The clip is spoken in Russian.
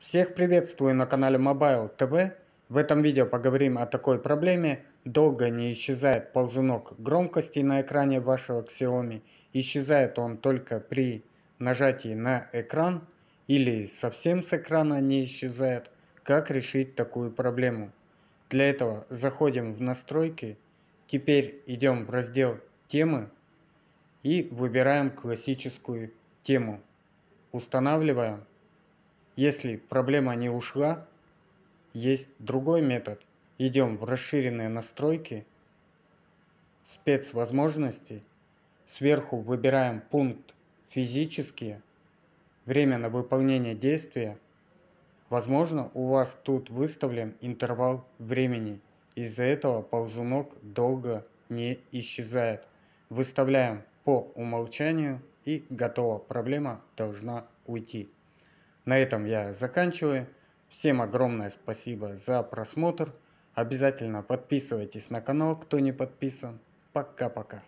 Всех приветствую на канале Mobile TV. В этом видео поговорим о такой проблеме. Долго не исчезает ползунок громкости на экране вашего Xiaomi. Исчезает он только при нажатии на экран или совсем с экрана не исчезает. Как решить такую проблему? Для этого заходим в настройки. Теперь идем в раздел темы и выбираем классическую тему. Устанавливаем если проблема не ушла, есть другой метод. Идем в расширенные настройки, спецвозможности, сверху выбираем пункт «Физические», время на выполнение действия. Возможно, у вас тут выставлен интервал времени, из-за этого ползунок долго не исчезает. Выставляем по умолчанию и готово, проблема должна уйти. На этом я заканчиваю. Всем огромное спасибо за просмотр. Обязательно подписывайтесь на канал, кто не подписан. Пока-пока.